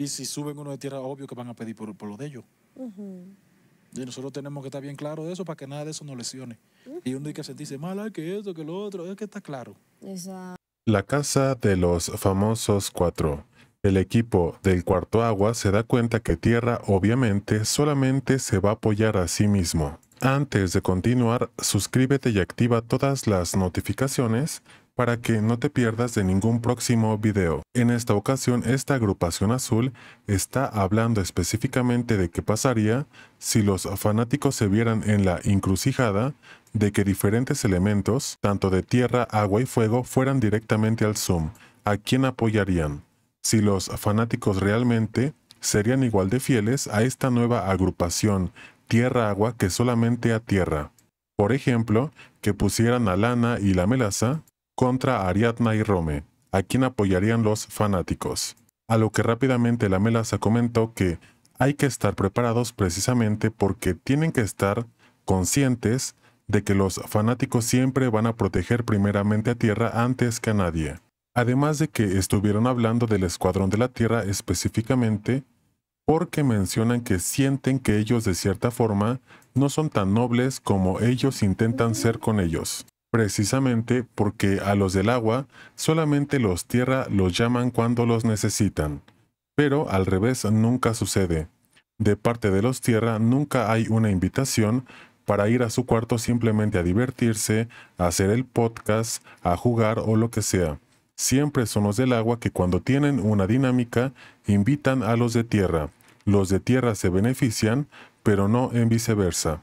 Y si suben uno de tierra, obvio que van a pedir por, por lo de ellos. Y nosotros tenemos que estar bien claro de eso para que nada de eso nos lesione. Y uno hay que sentirse mal, que esto, que lo otro, es que está claro. La casa de los famosos cuatro. El equipo del cuarto agua se da cuenta que Tierra obviamente solamente se va a apoyar a sí mismo. Antes de continuar, suscríbete y activa todas las notificaciones para que no te pierdas de ningún próximo video. En esta ocasión esta agrupación azul está hablando específicamente de qué pasaría si los fanáticos se vieran en la encrucijada de que diferentes elementos, tanto de tierra, agua y fuego, fueran directamente al Zoom. ¿A quién apoyarían? Si los fanáticos realmente serían igual de fieles a esta nueva agrupación tierra-agua que solamente a tierra. Por ejemplo, que pusieran a Lana y la Melaza contra Ariadna y Rome, a quien apoyarían los fanáticos. A lo que rápidamente la Melaza comentó que hay que estar preparados precisamente porque tienen que estar conscientes de que los fanáticos siempre van a proteger primeramente a Tierra antes que a nadie. Además de que estuvieron hablando del Escuadrón de la Tierra específicamente porque mencionan que sienten que ellos de cierta forma no son tan nobles como ellos intentan ser con ellos precisamente porque a los del agua solamente los tierra los llaman cuando los necesitan. Pero al revés nunca sucede. De parte de los tierra nunca hay una invitación para ir a su cuarto simplemente a divertirse, a hacer el podcast, a jugar o lo que sea. Siempre son los del agua que cuando tienen una dinámica invitan a los de tierra. Los de tierra se benefician, pero no en viceversa.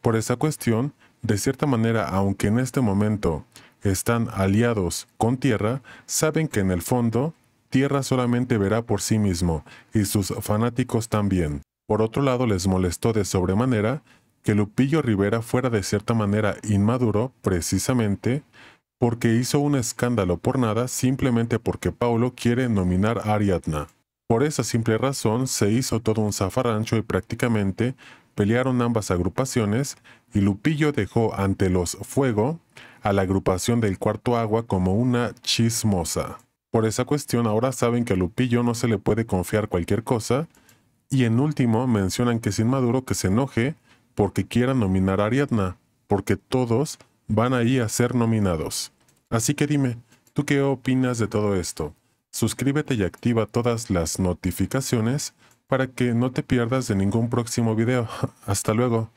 Por esa cuestión, de cierta manera, aunque en este momento están aliados con Tierra, saben que en el fondo, Tierra solamente verá por sí mismo, y sus fanáticos también. Por otro lado, les molestó de sobremanera que Lupillo Rivera fuera de cierta manera inmaduro, precisamente, porque hizo un escándalo por nada simplemente porque Paulo quiere nominar a Ariadna. Por esa simple razón se hizo todo un zafarrancho y prácticamente pelearon ambas agrupaciones y Lupillo dejó ante los Fuego a la agrupación del Cuarto Agua como una chismosa. Por esa cuestión ahora saben que a Lupillo no se le puede confiar cualquier cosa y en último mencionan que es inmaduro que se enoje porque quiera nominar a Ariadna, porque todos van ahí a ser nominados. Así que dime, ¿tú qué opinas de todo esto? Suscríbete y activa todas las notificaciones para que no te pierdas de ningún próximo video. Hasta luego.